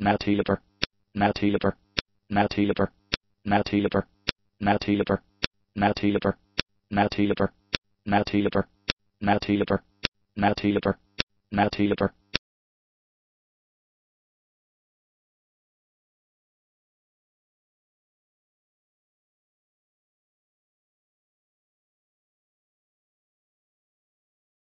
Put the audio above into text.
Now theater. Now theater. Now theater. Now theater. Now theater. Now theater.